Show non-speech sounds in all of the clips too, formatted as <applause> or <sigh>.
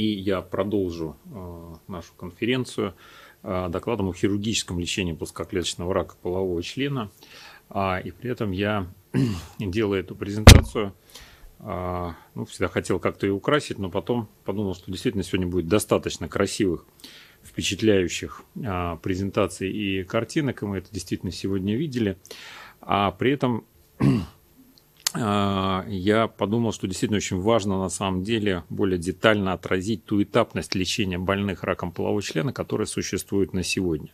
и я продолжу э, нашу конференцию э, докладом о хирургическом лечении плоскоклеточного рака полового члена. А, и при этом я, <clears throat> делая эту презентацию, а, ну, всегда хотел как-то ее украсить, но потом подумал, что действительно сегодня будет достаточно красивых, впечатляющих а, презентаций и картинок, и мы это действительно сегодня видели. А при этом а, я подумал, что действительно очень важно на самом деле более детально отразить ту этапность лечения больных раком полового члена, которая существует на сегодня.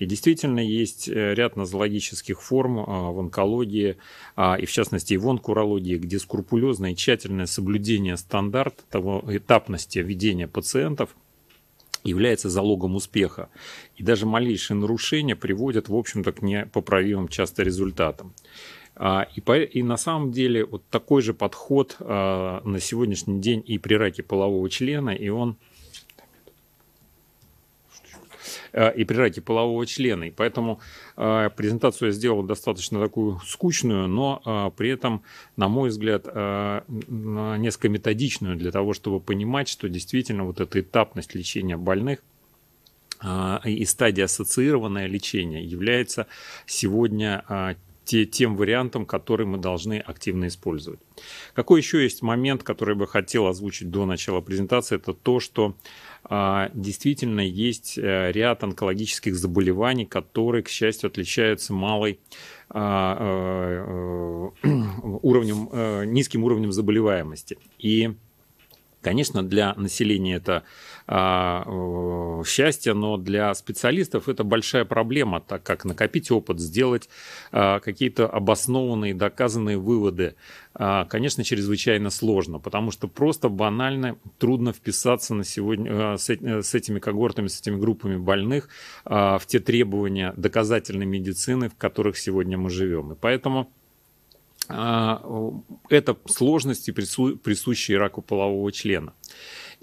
И действительно есть э, ряд нозологических форм а, в онкологии, а, и в частности и в онкурологии, где скрупулезное и тщательное соблюдение стандарта того этапности ведения пациентов является залогом успеха. И даже малейшие нарушения приводят, в общем-то, к непоправимым часто результатам. А, и, и на самом деле вот такой же подход а, на сегодняшний день и при раке полового члена, и он а, и при раке полового члена. И поэтому э, презентацию я сделал достаточно такую скучную, но э, при этом, на мой взгляд, э, несколько методичную для того, чтобы понимать, что действительно вот эта этапность лечения больных и стадия ассоциированное лечение является сегодня те, тем вариантам, которые мы должны активно использовать. Какой еще есть момент, который я бы хотел озвучить до начала презентации, это то, что а, действительно есть э, ряд онкологических заболеваний, которые, к счастью, отличаются малой а, э, э, уровнем, низким уровнем заболеваемости. И, конечно, для населения это а, э, счастья, но для специалистов это большая проблема, так как накопить опыт, сделать а, какие-то обоснованные, доказанные выводы, а, конечно, чрезвычайно сложно, потому что просто банально трудно вписаться на сегодня э, э, с этими когортами, с этими группами больных в те требования доказательной медицины, в которых сегодня мы живем. И поэтому это сложности, присущие раку полового члена.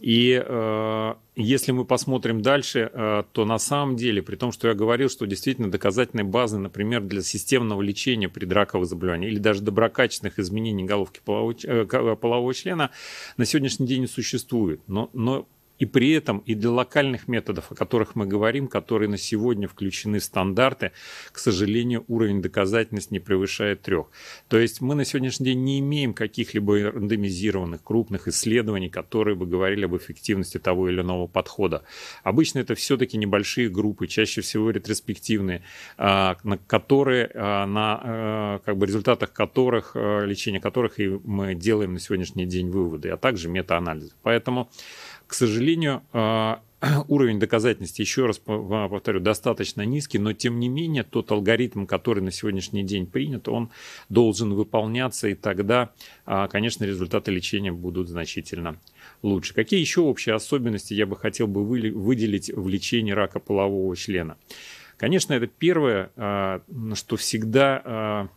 И э, если мы посмотрим дальше, э, то на самом деле, при том, что я говорил, что действительно доказательной базы, например, для системного лечения предраковых заболеваний или даже доброкачественных изменений головки полового, э, полового члена на сегодняшний день не существует. Но, но и при этом и для локальных методов, о которых мы говорим, которые на сегодня включены в стандарты, к сожалению, уровень доказательности не превышает трех. То есть мы на сегодняшний день не имеем каких-либо рандомизированных крупных исследований, которые бы говорили об эффективности того или иного подхода. Обычно это все-таки небольшие группы, чаще всего ретроспективные, а, на которые, а, на а, как бы результатах которых, лечения которых и мы делаем на сегодняшний день выводы, а также метаанализы. Поэтому к сожалению, а, <clears throat> уровень доказательности, еще раз повторю, достаточно низкий, но тем не менее тот алгоритм, который на сегодняшний день принят, он должен выполняться, и тогда, а, конечно, результаты лечения будут значительно лучше. Какие еще общие особенности я бы хотел бы выделить в лечении рака полового члена? Конечно, это первое, а, что всегда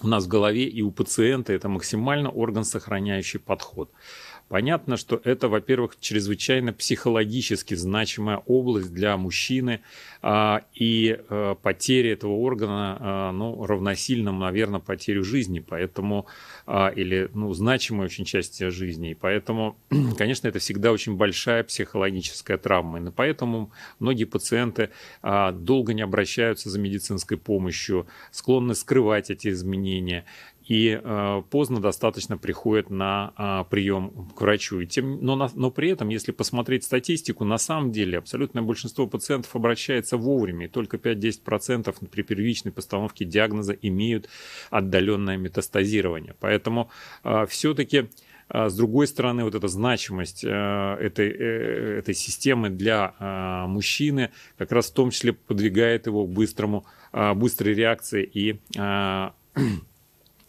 у нас в голове и у пациента это максимально орган сохраняющий подход. Понятно, что это, во-первых, чрезвычайно психологически значимая область для мужчины, а, и э, потеря этого органа э, ну, равносильна, наверное, потерю жизни, поэтому, а, или ну, значимой очень части жизни. И поэтому, <clears throat> конечно, это всегда очень большая психологическая травма. И поэтому многие пациенты а, долго не обращаются за медицинской помощью, склонны скрывать эти изменения и э, поздно достаточно приходят на э, а, прием к врачу. И тем, но, на, но при этом, если посмотреть статистику, на самом деле абсолютное большинство пациентов обращается вовремя, и только 5-10% при первичной постановке диагноза имеют отдаленное метастазирование. Поэтому э, а, все-таки а, с другой стороны, вот эта значимость э, этой, э, этой системы для мужчины как раз в том числе подвигает его к быстрому, быстрой реакции и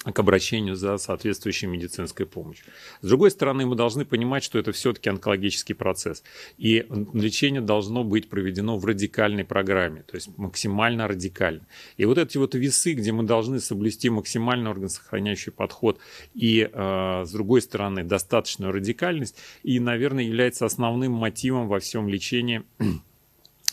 к обращению за соответствующей медицинской помощью. С другой стороны, мы должны понимать, что это все-таки онкологический процесс, и лечение должно быть проведено в радикальной программе, то есть максимально радикально. И вот эти вот весы, где мы должны соблюсти максимально органосохраняющий подход и, э, с другой стороны, достаточную радикальность, и, наверное, является основным мотивом во всем лечении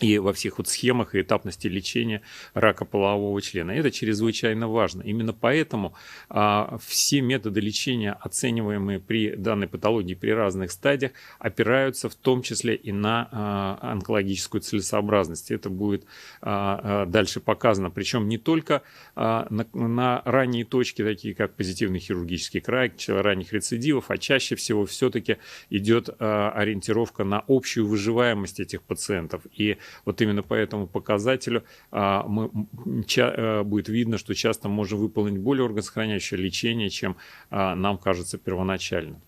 и во всех вот схемах и этапности лечения рака полового члена. Это чрезвычайно важно. Именно поэтому а, все методы лечения, оцениваемые при данной патологии при разных стадиях, опираются в том числе и на а, онкологическую целесообразность. Это будет а, а, дальше показано. Причем не только а, на, на ранние точки, такие как позитивный хирургический край, ранних рецидивов, а чаще всего все-таки идет а, ориентировка на общую выживаемость этих пациентов. И вот именно по этому показателю а, мы, ча, а, будет видно, что часто можем выполнить более органосохраняющее лечение, чем а, нам кажется первоначально.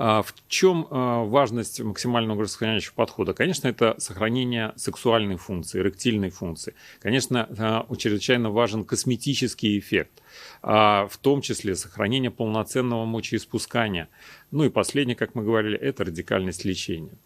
А, в чем а, важность максимального сохраняющего подхода? Конечно, это сохранение сексуальной функции, эректильной функции. Конечно, а, чрезвычайно важен косметический эффект, в том числе сохранение полноценного мочеиспускания. Ну и последнее, как мы говорили, это радикальность лечения.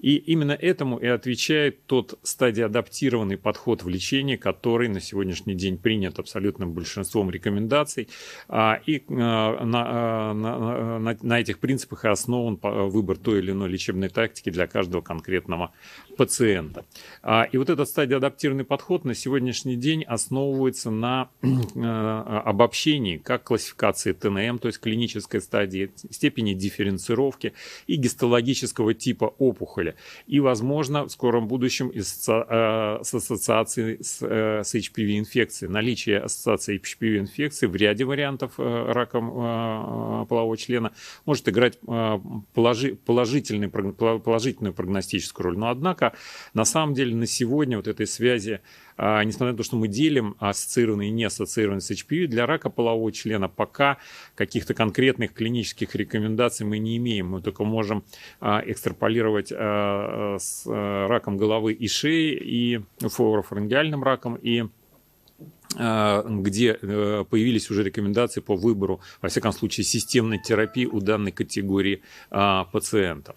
И именно этому и отвечает тот стадиоадаптированный подход в лечении, который на сегодняшний день принят абсолютным большинством рекомендаций. А, и э, э, на, на, на, этих принципах и основан выбор той или иной лечебной тактики для каждого конкретного пациента. А, и вот этот стадиоадаптированный подход на сегодняшний день основывается на э, обобщении как классификации ТНМ, то есть клинической стадии, степени дифференцировки и гистологического типа опухоли опухоли. И, возможно, в скором будущем из, э, с ассоциацией с, э, с HPV-инфекцией. Наличие ассоциации HPV-инфекции в ряде вариантов э, раком э, э, полового члена может играть э, положи, положительный, положительную прогностическую роль. Но, однако, на самом деле, на сегодня вот этой связи а, несмотря на то, что мы делим ассоциированные и не ассоциированные с HPV, для рака полового члена пока каких-то конкретных клинических рекомендаций мы не имеем. Мы только можем а, экстраполировать а, с раком головы и шеи, и флуорофарингеальным раком, и где э, появились уже рекомендации по выбору, во всяком случае, системной терапии у данной категории пациентов.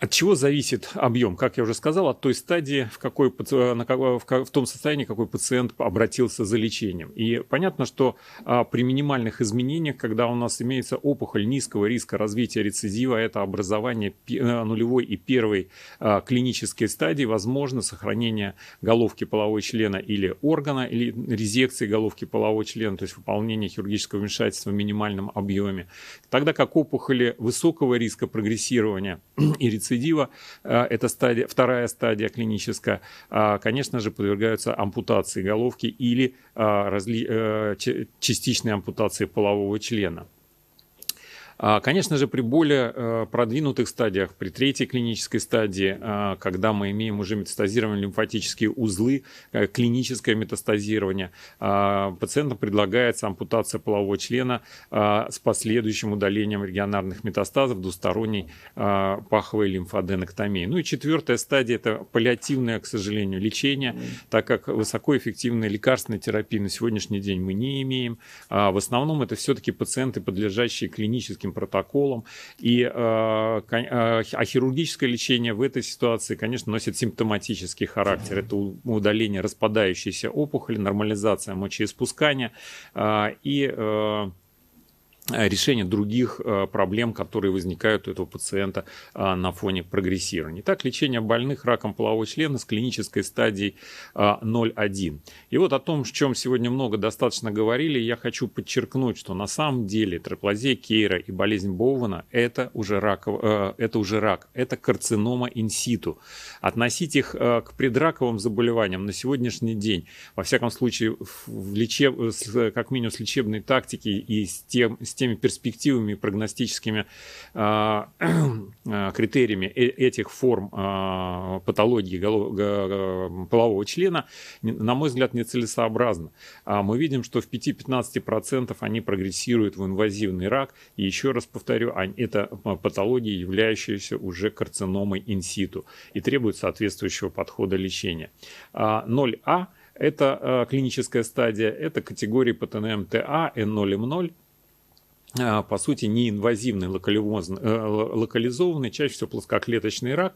От чего зависит объем? Как я уже сказал, от той стадии, в, какой, э, э, в, том состоянии, какой пациент обратился за лечением. И понятно, что а, при минимальных изменениях, когда у нас имеется опухоль низкого риска развития рецидива, это образование э, нулевой и первой а, клинической стадии, возможно сохранение головки полового члена или органа, или резекции головки полового члена, то есть выполнение хирургического вмешательства в минимальном объеме. Тогда как опухоли высокого риска прогрессирования <clears throat> и рецидива, рецидива, э, это стадия, вторая стадия клиническая, а, конечно же, подвергаются ампутации головки или а, э, частичной ампутации полового члена. А, конечно же, при более э, продвинутых стадиях, при третьей клинической стадии, а, когда мы имеем уже метастазированные лимфатические узлы, э, клиническое метастазирование, а, пациентам предлагается ампутация полового члена с последующим удалением регионарных метастазов двусторонней паховой лимфоденоктомии. Ну и четвертая стадия – это паллиативное, к сожалению, лечение, так как высокоэффективной лекарственной терапии на сегодняшний день мы не имеем. В основном это все-таки пациенты, подлежащие клиническим хирургическим протоколам. И, э, э, а хирургическое лечение в этой ситуации, конечно, носит симптоматический характер. Это удаление распадающейся опухоли, нормализация мочеиспускания э, и Э, решение других э, проблем, которые возникают у этого пациента э, на фоне прогрессирования. Итак, лечение больных раком полового члена с клинической стадией 0,1. И вот о том, в чем сегодня много достаточно говорили, я хочу подчеркнуть, что на самом деле троплазия Кейра и болезнь Боуэна это уже рак, это уже рак, это карцинома инситу. Относить их к предраковым заболеваниям на сегодняшний день, во всяком случае, в лечеб... как минимум с лечебной тактики и с тем, с теми перспективами и прогностическими а, <clears throat> а, критериями э, этих форм а, патологии полового члена, на мой взгляд, нецелесообразно. Мы видим, что в 5-15% они прогрессируют в инвазивный рак. И еще раз повторю, это патология, являющаяся уже карциномой инситу и требует соответствующего подхода лечения. 0А это клиническая стадия, это категории по ТА н 0 м 0 а, по сути, неинвазивный э, локализованный, чаще всего плоскоклеточный рак,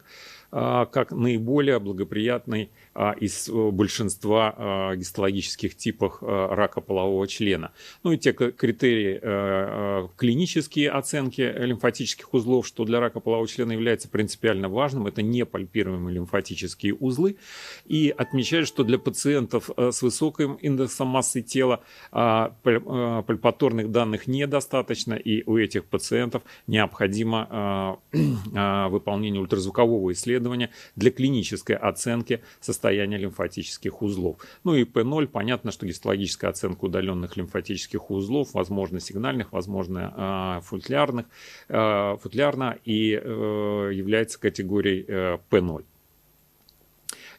а, как наиболее благоприятный а, из э, большинства а, гистологических типов рака полового члена. Ну и те критерии э, э, клинические оценки лимфатических узлов, что для рака полового члена является принципиально важным, это не пальпируемые лимфатические узлы, и отмечают, что для пациентов с высоким индексом массы тела пальпаторных данных недостаточно, и у этих пациентов необходимо <clears throat> выполнение ультразвукового исследования исследования для клинической оценки состояния лимфатических узлов. Ну и P0, понятно, что гистологическая оценка удаленных лимфатических узлов, возможно, сигнальных, возможно, а, футлярных, а, футлярно и э, является категорией P0. Э,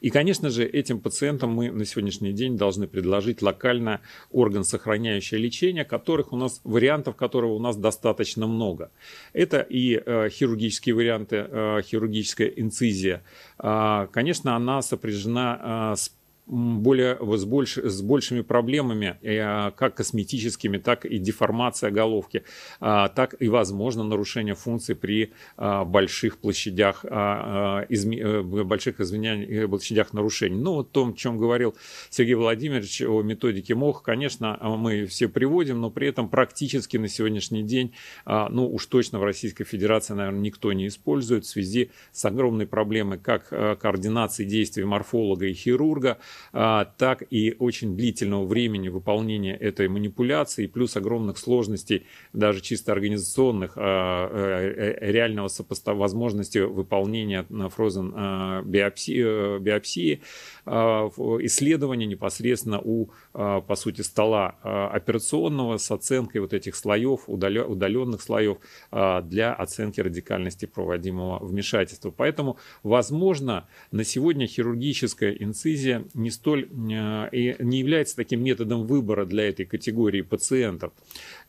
и, конечно же, этим пациентам мы на сегодняшний день должны предложить локально орган сохраняющее лечение, которых у нас, вариантов которого у нас достаточно много. Это и э, хирургические варианты, э, хирургическая инцизия. А, конечно, она сопряжена э, с более, с, больш, с большими проблемами, э, как косметическими, так и деформация головки, а, так и, возможно, нарушение функций при а, больших площадях, а, э, больших изменений, э, площадях нарушений. Ну, вот том, о чем говорил Сергей Владимирович о методике МОХ, конечно, мы все приводим, но при этом практически на сегодняшний день, ну, уж точно в Российской Федерации, наверное, никто не использует в связи с огромной проблемой как координации действий морфолога и хирурга – а, так и очень длительного времени выполнения этой манипуляции, плюс огромных сложностей, даже чисто организационных, а, э, э, э, реального сопоставления возможности выполнения на Frozen а, биопсии, биопсии Э, исследования непосредственно у, э, по сути, стола э, операционного с оценкой вот этих слоев, удаленных слоев для оценки радикальности проводимого вмешательства. Поэтому, возможно, на сегодня хирургическая инцизия не столь не является таким методом выбора для этой категории пациентов.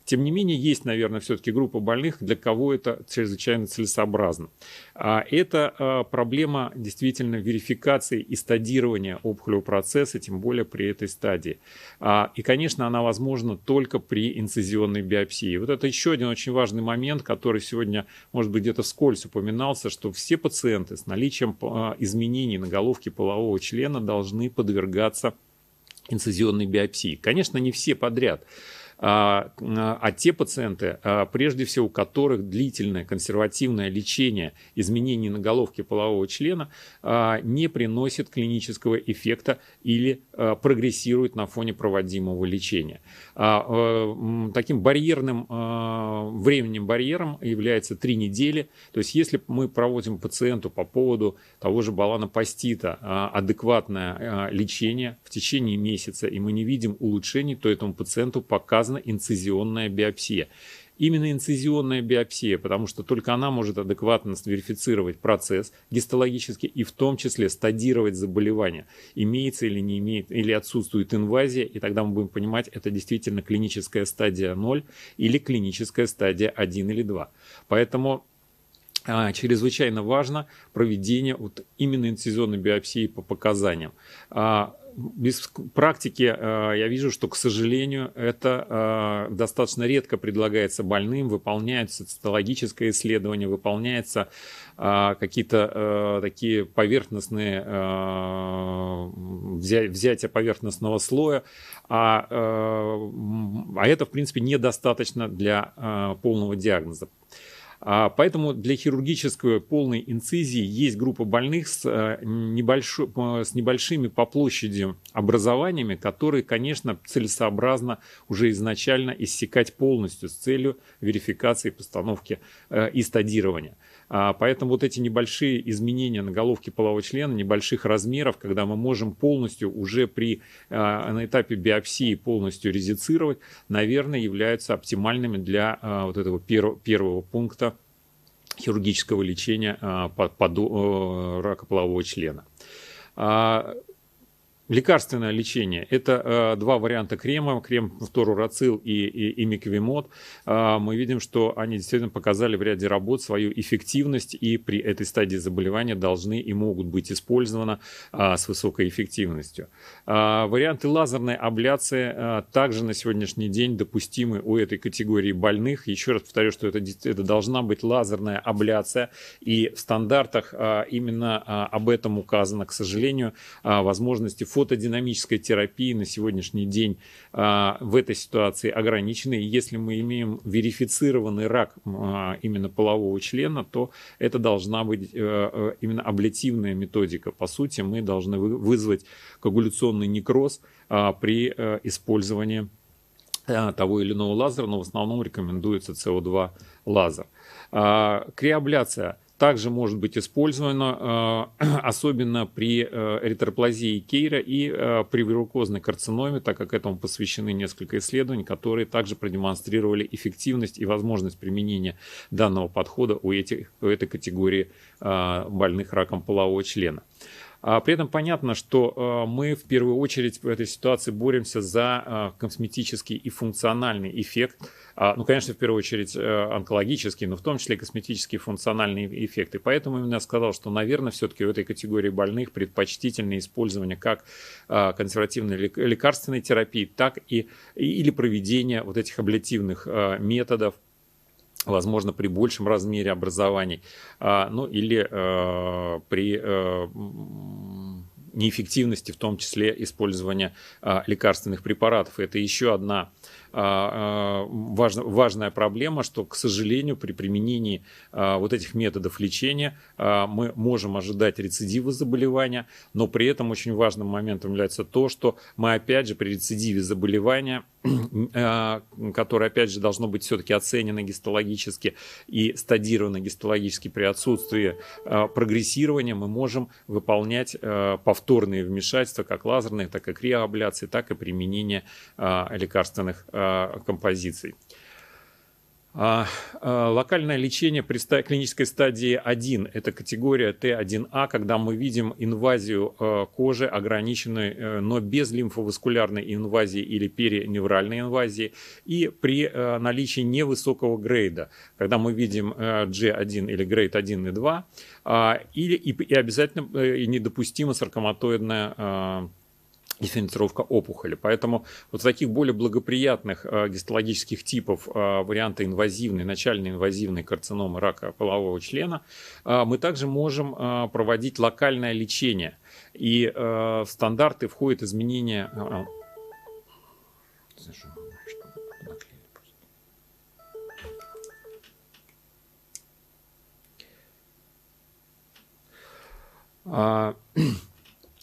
Тем не менее, есть, наверное, все-таки группа больных, для кого это чрезвычайно целесообразно. А это а, проблема действительно верификации и стадирования опухолевого процесса, тем более при этой стадии. А, и, конечно, она возможна только при инцизионной биопсии. Вот это еще один очень важный момент, который сегодня, может быть, где-то вскользь упоминался, что все пациенты с наличием изменений на головке полового члена должны подвергаться инцизионной биопсии. Конечно, не все подряд. А, а, а те пациенты, а, прежде всего у которых длительное консервативное лечение изменений на головке полового члена а, не приносит клинического эффекта или прогрессирует на фоне проводимого лечения. Таким барьерным, временем барьером является три недели. То есть если мы проводим пациенту по поводу того же баланопастита адекватное лечение в течение месяца, и мы не видим улучшений, то этому пациенту показано показана инцизионная биопсия. Именно инцизионная биопсия, потому что только она может адекватно верифицировать процесс гистологически и в том числе стадировать заболевание, имеется или не имеет, или отсутствует инвазия, и тогда мы будем понимать, это действительно клиническая стадия 0 или клиническая стадия 1 или 2. Поэтому а, чрезвычайно важно проведение вот именно инцизионной биопсии по показаниям. А, без практики э, я вижу, что, к сожалению, это э, достаточно редко предлагается больным, выполняется цитологическое исследование, выполняются э, какие-то такие поверхностные взятия поверхностного слоя, а, а это, в принципе, недостаточно для полного диагноза. А, поэтому для хирургической полной инцизии есть группа больных с, э, небольш... с небольшими по площади образованиями, которые, конечно, целесообразно уже изначально иссекать полностью с целью верификации, постановки э, и стадирования. А, поэтому вот эти небольшие изменения на головке полового члена, небольших размеров, когда мы можем полностью уже при, э, на этапе биопсии полностью резицировать, наверное, являются оптимальными для вот этого первого пункта хирургического лечения а, э, рака полового члена. А, Лекарственное лечение – это э, два варианта крема, крем фторурацил и, и, и миквимот. Э, мы видим, что они действительно показали в ряде работ свою эффективность и при этой стадии заболевания должны и могут быть использованы э, с высокой эффективностью. Э, варианты лазерной абляции э, также на сегодняшний день допустимы у этой категории больных. Еще раз повторю, что это, это должна быть лазерная абляция, и в стандартах э, именно э, об этом указано, к сожалению, э, возможности фотодинамической терапии на сегодняшний день а, в этой ситуации ограничены. если мы имеем верифицированный рак а, именно полового члена, то это должна быть э, э, именно аблитивная методика. По сути, мы должны вызвать коагуляционный некроз а, при э, использовании того или иного лазера, но в основном рекомендуется СО2 лазер. Криобляция – также может быть использовано э, <clears throat> особенно при э, эритроплазии Кейра и э, при вирукозной карциноме, так как этому посвящены несколько исследований, которые также продемонстрировали эффективность и возможность применения данного подхода у, этих, у этой категории больных раком полового члена. А, при этом понятно, что а, мы в первую очередь в этой ситуации боремся за а, косметический и функциональный эффект. Ну, конечно, в первую очередь э, онкологический, но в том числе и косметические функциональные эффекты. Поэтому именно я сказал, что, наверное, все-таки в этой категории больных предпочтительное использование как консервативной лекарственной терапии, так и или проведение вот этих аблятивных методов возможно, при большем размере образований, а, ну или э, при э, неэффективности, в том числе использования а, лекарственных препаратов. Это еще одна а, а, важно, важная проблема, что, к сожалению, при применении а, вот этих методов лечения мы можем ожидать рецидива заболевания, но при этом очень важным моментом является то, что мы опять же при рецидиве заболевания, <clears throat> которое опять же должно быть все-таки оценено гистологически и стадировано гистологически при отсутствии прогрессирования, мы можем выполнять повторные вмешательства, как лазерные, так и криоабляции, так и применение лекарственных композиций. А, а, локальное лечение при клинической стадии 1 – это категория Т1А, когда мы видим инвазию э, кожи, ограниченной, э, но без лимфоваскулярной инвазии или периневральной инвазии, и при э, наличии невысокого грейда, когда мы видим G1 или грейд 1 и 2, а, или, и, обязательно и недопустима саркоматоидная дифференцировка опухоли. Поэтому вот таких более благоприятных э, гистологических типов э, варианта инвазивной, начальной инвазивной карциномы рака полового члена э, мы также можем э, проводить локальное лечение. И э, в стандарты входит изменение... Э, э, <clears throat>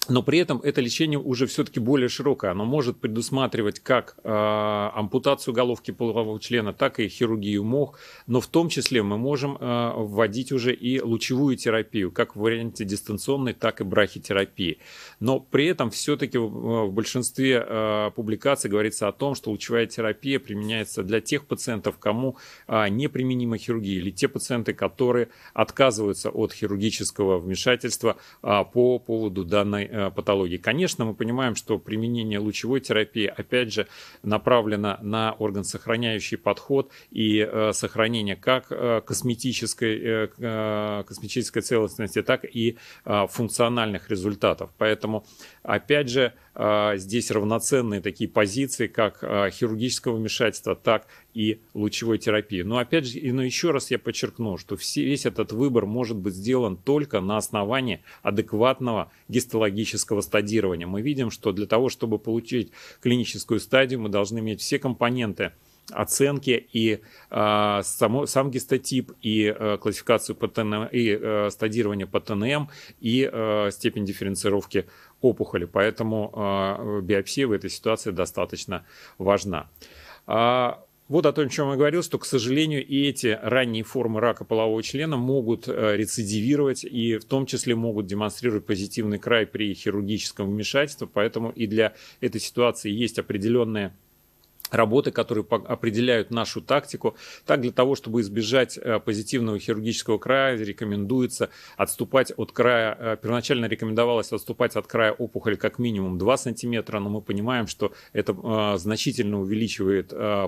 Но при этом это лечение уже все-таки более широкое. Оно может предусматривать как э, ампутацию головки полового члена, так и хирургию мох. Но в том числе мы можем э, вводить уже и лучевую терапию, как в варианте дистанционной, так и брахитерапии. Но при этом все-таки в, а, в большинстве э, публикаций говорится о том, что лучевая терапия применяется для тех пациентов, кому э, неприменима хирургия, или те пациенты, которые отказываются от хирургического вмешательства э, по поводу данной э, Э, патологии. Конечно, мы понимаем, что применение лучевой терапии, опять же, направлено на органсохраняющий подход и э, сохранение как э, косметической, косметической целостности, так и функциональных результатов. Поэтому, опять же, здесь равноценные такие позиции, как хирургического вмешательства, так и лучевой терапии. Но опять же, но еще раз я подчеркну, что все, весь этот выбор может быть сделан только на основании адекватного гистологического стадирования. Мы видим, что для того, чтобы получить клиническую стадию, мы должны иметь все компоненты оценки и э, само, сам гистотип, и э, классификацию по ТНМ, и э, стадирование по ТНМ, и э, степень дифференцировки опухоли. Поэтому э, биопсия в этой ситуации достаточно важна. Вот о том, о чем я говорил, что, к сожалению, и эти ранние формы рака полового члена могут э, рецидивировать и в том числе могут демонстрировать позитивный край при хирургическом вмешательстве, поэтому и для этой ситуации есть определенные работы, которые определяют нашу тактику. Так, для того, чтобы избежать э, позитивного хирургического края, рекомендуется отступать от края, э, первоначально рекомендовалось отступать от края опухоли как минимум 2 см, но мы понимаем, что это э, значительно увеличивает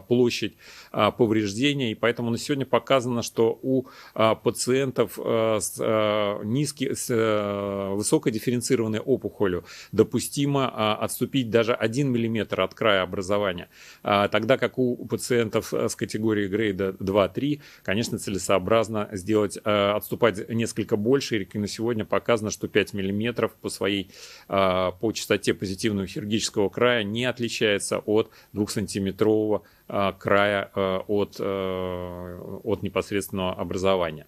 площадь повреждения, и поэтому на сегодня показано, что у пациентов с, низки, с высокодифференцированной опухолью допустимо отступить даже 1 мм от края образования а, тогда как у пациентов э, с категорией грейда 2-3, конечно, целесообразно сделать, э, отступать несколько больше. И на сегодня показано, что 5 мм по своей, а, по частоте позитивного хирургического края не отличается от 2-сантиметрового а, края э, от, от непосредственного образования.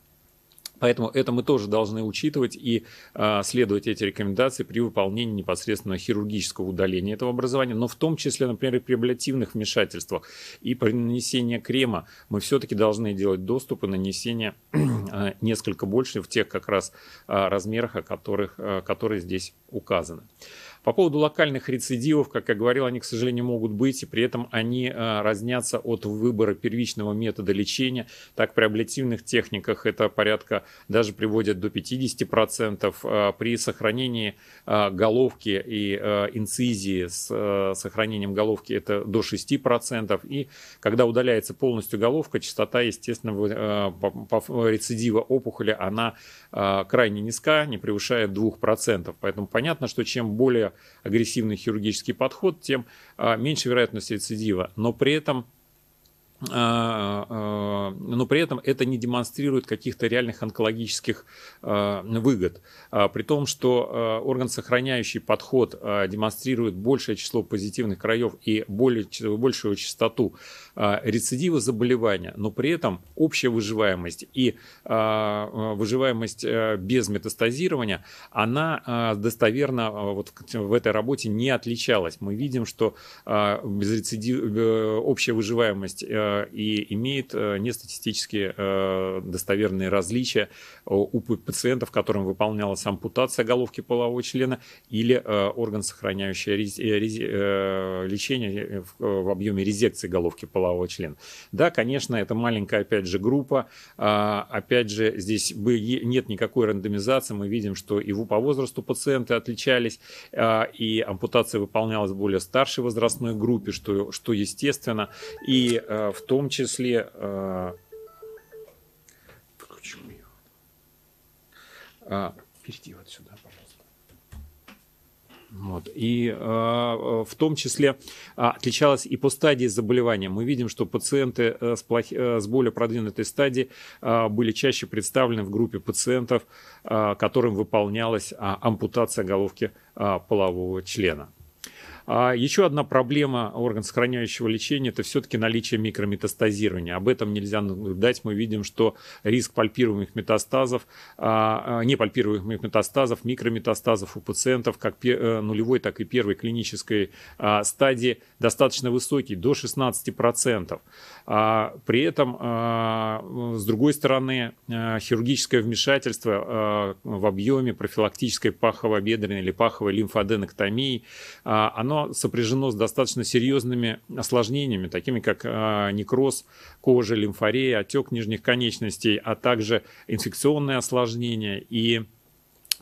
Поэтому это мы тоже должны учитывать и э, следовать эти рекомендации при выполнении непосредственно хирургического удаления этого образования, но в том числе, например, и при абляционных вмешательствах и при нанесении крема мы все-таки должны делать доступ и нанесение <clears throat> а, несколько больше в тех как раз э, размерах, о которых, э, которые здесь указаны. По поводу локальных рецидивов, как я говорил, они, к сожалению, могут быть, и при этом они э, разнятся от выбора первичного метода лечения. Так, при аблятивных техниках это порядка даже приводит до 50%. Э, при сохранении э, головки и инцизии с сохранением головки это до 6%. И когда удаляется полностью головка, частота, естественно, рецидива опухоли, она крайне низка, не превышает 2%. Поэтому понятно, что чем более агрессивный хирургический подход, тем а, меньше вероятность рецидива. Но при этом а, а, но при этом это не демонстрирует каких-то реальных онкологических а, выгод. При том, что органсохраняющий подход демонстрирует большее число позитивных краев и более, большую частоту рецидива заболевания, но при этом общая выживаемость и выживаемость без метастазирования, она достоверно вот в этой работе не отличалась. Мы видим, что э, общая выживаемость э, Э, и имеет э, нестатистически э, достоверные различия у пациентов, которым выполнялась ампутация головки полового члена или орган, сохраняющий лечение в объеме резекции головки полового члена. Да, конечно, это маленькая, опять же, группа. А, опять же, здесь нет никакой рандомизации. Мы видим, что и по возрасту пациенты отличались, а, и ампутация выполнялась в более старшей возрастной группе, что, что естественно. И в в том числе... Э, включу а. перейди вот сюда, пожалуйста. Вот. И э, э в том числе а, отличалась и по стадии заболевания. Мы видим, что пациенты э, с, плохи, э, с более продвинутой стадии э, были чаще представлены в группе пациентов, э, которым выполнялась э, ампутация головки э, полового члена. А еще одна проблема орган сохраняющего лечения – это все-таки наличие микрометастазирования. Об этом нельзя наблюдать. Ну, Мы видим, что риск пальпируемых метастазов, а, а, не пальпируемых метастазов, микрометастазов у пациентов как э, нулевой, так и первой клинической а, стадии достаточно высокий, до 16%. При этом, с другой стороны, хирургическое вмешательство в объеме профилактической пахово-бедренной или паховой лимфоденоктомии, оно сопряжено с достаточно серьезными осложнениями, такими как а, некроз кожи, лимфорея, отек нижних конечностей, а также инфекционные осложнения и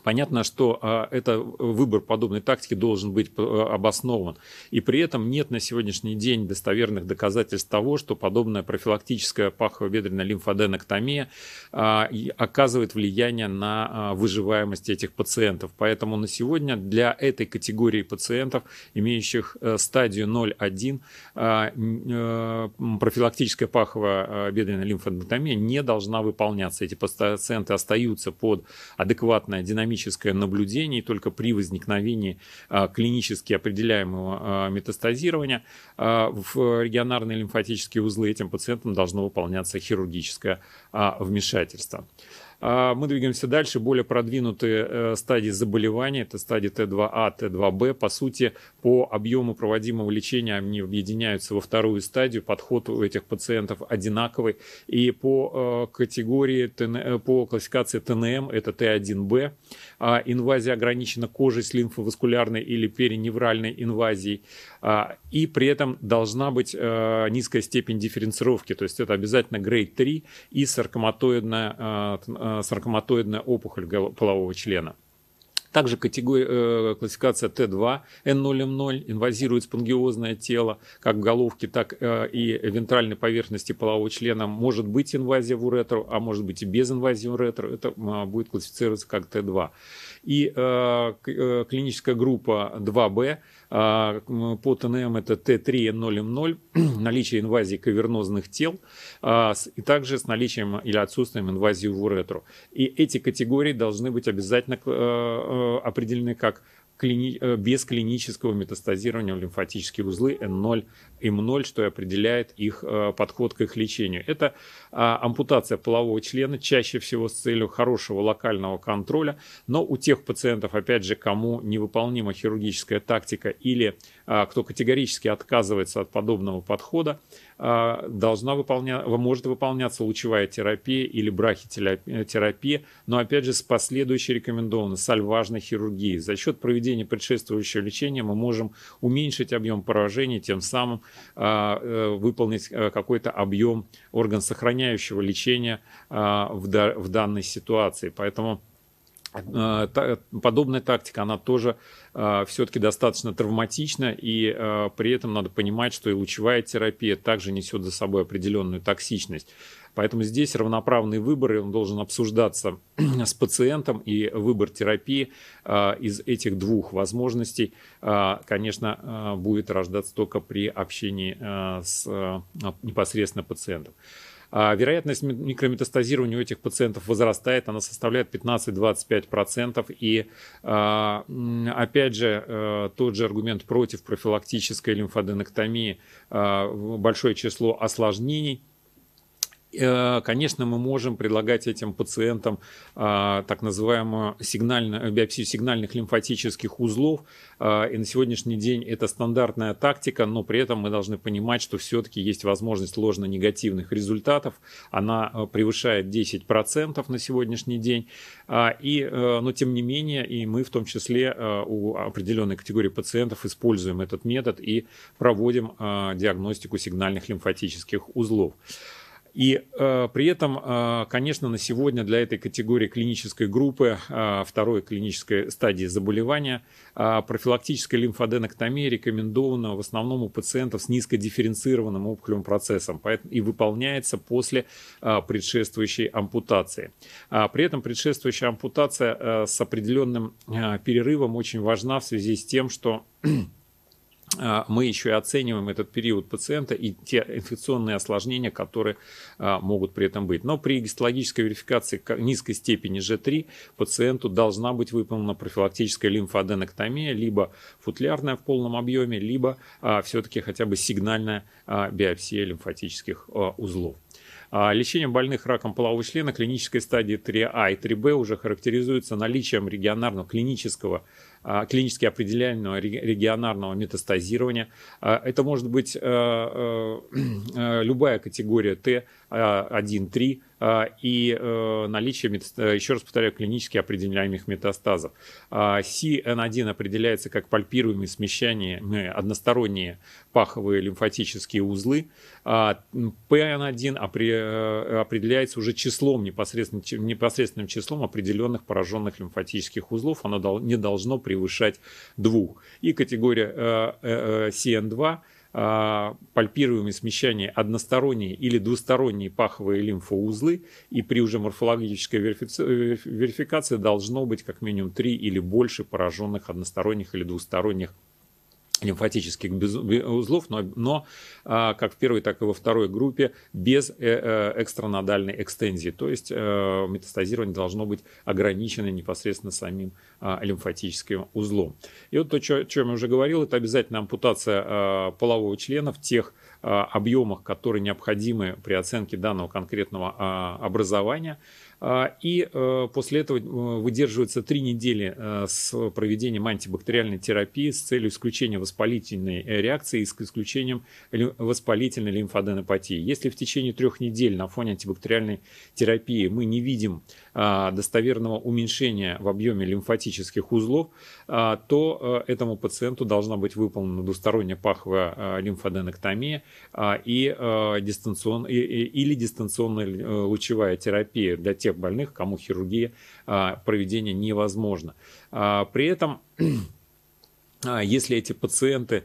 Понятно, что а, это э, выбор подобной тактики должен быть э, обоснован. И при этом нет на сегодняшний день достоверных доказательств того, что подобная профилактическая пахово-бедренная лимфоденоктомия а, оказывает влияние на а, выживаемость этих пациентов. Поэтому на сегодня для этой категории пациентов, имеющих э, стадию 0,1, профилактическая пахово-бедренная лимфоденоктомия не должна выполняться. Эти пациенты остаются под адекватное динамичное клиническое наблюдение, и только при возникновении а, клинически определяемого а, метастазирования а, в регионарные лимфатические узлы этим пациентам должно выполняться хирургическое вмешательство. Мы двигаемся дальше. Более продвинутые э, стадии заболевания – это стадии Т2А, Т2Б. По сути, по объему проводимого лечения они объединяются во вторую стадию. Подход у этих пациентов одинаковый. И по э, категории, э, по классификации ТНМ – это Т1Б а, инвазия ограничена кожей с лимфоваскулярной или периневральной инвазией, а, и при этом должна быть а, низкая степень дифференцировки, то есть это обязательно грейд 3 и саркоматоидная, а, саркоматоидная опухоль полового члена. Также категория, э, классификация т 2 н N0M0, инвазирует спонгиозное тело, как в головке, так э, и вентральной поверхности полового члена. Может быть инвазия в уретру, а может быть и без инвазии в уретру. Это э, будет классифицироваться как Т2. И э, э, клиническая группа 2Б – а, По ТНМ это Т3Н0М0, <clears throat> наличие инвазии кавернозных тел а, и также с наличием или отсутствием инвазии в уретру. И эти категории должны быть обязательно э, э, определены как э, без клинического метастазирования в лимфатические узлы N0, m 0 что и определяет их подход к их лечению. Это а, ампутация полового члена, чаще всего с целью хорошего локального контроля, но у тех пациентов, опять же, кому невыполнима хирургическая тактика или а, кто категорически отказывается от подобного подхода, а, должна выполня... может выполняться лучевая терапия или брахитерапия, э, но опять же с последующей рекомендованной сальважной хирургией. За счет проведения предшествующего лечения мы можем уменьшить объем поражения, тем самым а, э, выполнить э, какой-то объем орган сохраняющего лечения в данной ситуации. Поэтому Э, подобная тактика, она тоже э, все-таки достаточно травматична, и э, при этом надо понимать, что и лучевая терапия также несет за собой определенную токсичность. Поэтому здесь равноправный выбор, и он должен обсуждаться <clears throat> с пациентом, и выбор терапии из этих двух возможностей, конечно, будет рождаться только при общении с непосредственно пациентом. А, вероятность микрометастазирования у этих пациентов возрастает, она составляет 15-25%. И а, опять же, э, тот же аргумент против профилактической лимфоденектомии, а, большое число осложнений – Э, конечно, мы можем предлагать этим пациентам э, так называемую э, биопсию сигнальных лимфатических узлов. И на сегодняшний день это стандартная тактика, но при этом мы должны понимать, что все-таки есть возможность ложно-негативных результатов. Она превышает 10% на сегодняшний день. И, но тем не менее, и мы в том числе у определенной категории пациентов используем этот метод и проводим диагностику сигнальных лимфатических узлов. И э, при этом, э, конечно, на сегодня для этой категории клинической группы э, второй клинической стадии заболевания э, профилактическая лимфоденоктомия рекомендована в основном у пациентов с низкодифференцированным опухолевым процессом поэтому, и выполняется после э, предшествующей ампутации. А при этом предшествующая ампутация э, с определенным э, перерывом очень важна в связи с тем, что <clears throat> А, мы еще и оцениваем этот период пациента и те инфекционные осложнения, которые а, могут при этом быть. Но при гистологической верификации низкой степени G3 пациенту должна быть выполнена профилактическая лимфоденоктомия, либо футлярная в полном объеме, либо а, все-таки хотя бы сигнальная биопсия лимфатических узлов. Лечение больных раком полового члена клинической стадии 3А и 3Б уже характеризуется наличием регионарного клинического а, клинически определяемого регионарного метастазирования. А, это может быть э, э, <clears throat> э, любая категория Т, 1-3 а, а, и э, наличие, э, еще раз повторяю, клинически определяемых метастазов. CN1 а, определяется как пальпируемые смещения, э, односторонние паховые лимфатические узлы. PN1 определяется уже числом, непосредственно, непосредственным числом определенных пораженных лимфатических узлов. Оно не должно превышать двух. И категория CN2 а, пальпируемые смещения односторонние или двусторонние паховые лимфоузлы, и при уже морфологической верификации должно быть как минимум три или больше пораженных односторонних или двусторонних лимфатических узлов, но, но а, как в первой, так и во второй группе без э, э, экстранодальной экстензии. То есть э, метастазирование должно быть ограничено непосредственно самим а, лимфатическим узлом. И вот то, о чем я уже говорил, это обязательно ампутация а, полового члена в тех объемах, которые необходимы при оценке данного конкретного образования. А, и э, после этого э, выдерживается три недели э, с проведением антибактериальной терапии с целью исключения воспалительной реакции и с исключением воспалительной лимфоденопатии. Если в течение трех недель на фоне антибактериальной терапии мы не видим а, достоверного уменьшения в объеме лимфатических узлов, а, то этому пациенту должна быть выполнена двусторонняя паховая лимфоденоктомия и дистанцион... или дистанционная лучевая терапия для тех, тех больных, кому хирургия а, проведения невозможно. А, при этом <clears throat> а, если эти пациенты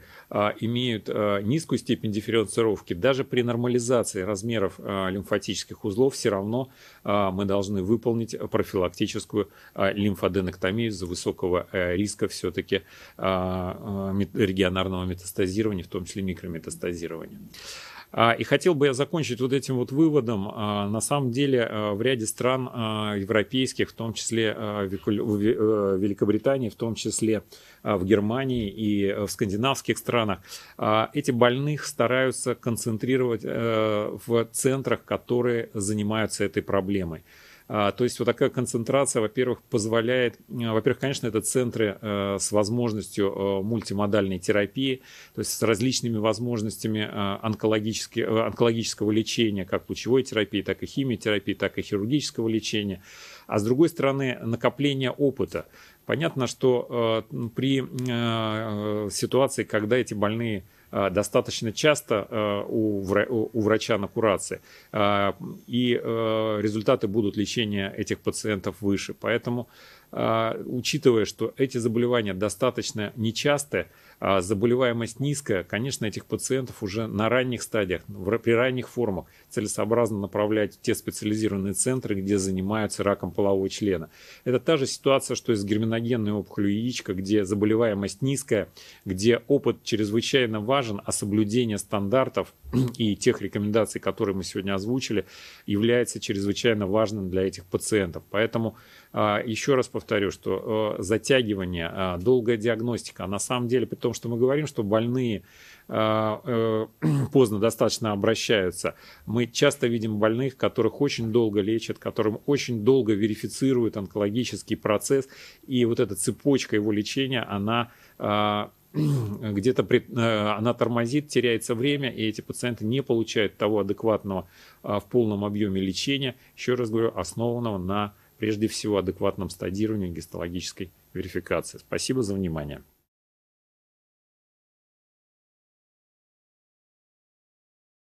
имеют низкую степень дифференцировки, даже при нормализации размеров лимфатических узлов все равно мы должны выполнить профилактическую лимфоденэктомию из-за высокого э, риска все-таки регионарного метастазирования, в том числе микрометастазирования. А, и хотел бы я закончить вот этим вот выводом. А, на самом деле а, в ряде стран европейских, в том числе э, в Великобритании, в том числе в Германии и э, в скандинавских странах, эти больных стараются концентрировать э, в центрах, которые занимаются этой проблемой. А, то есть вот такая концентрация, во-первых, позволяет, э, во-первых, конечно, это центры э, с возможностью э, мультимодальной терапии, то есть с различными возможностями онкологического лечения, как лучевой терапии, так и химиотерапии, так и хирургического лечения. А с другой стороны, накопление опыта. Понятно, что при ситуации, когда эти больные Э, достаточно часто э, у, врача на курации. Э, и результаты будут лечения этих пациентов выше. Поэтому, учитывая, что эти заболевания достаточно нечастые, а, заболеваемость низкая, конечно, этих пациентов уже на ранних стадиях, при ранних формах целесообразно направлять в те специализированные центры, где занимаются раком полового члена. Это та же ситуация, что и с герминогенной опухолью яичка, где заболеваемость низкая, где опыт чрезвычайно важен, а соблюдение стандартов <clears throat> и тех рекомендаций, которые мы сегодня озвучили, является чрезвычайно важным для этих пациентов. Поэтому а, еще раз повторю, что э, затягивание, а, долгая диагностика, на самом деле при том, том, что мы говорим, что больные э, э, <clears throat> поздно достаточно обращаются. Мы часто видим больных, которых очень долго лечат, которым очень долго верифицируют онкологический процесс, и вот эта цепочка его лечения, она э, <clears throat> где-то она тормозит, теряется время, и эти пациенты не получают того адекватного в полном объеме лечения, еще раз говорю, основанного на прежде всего адекватном стадировании гистологической верификации. Спасибо за внимание.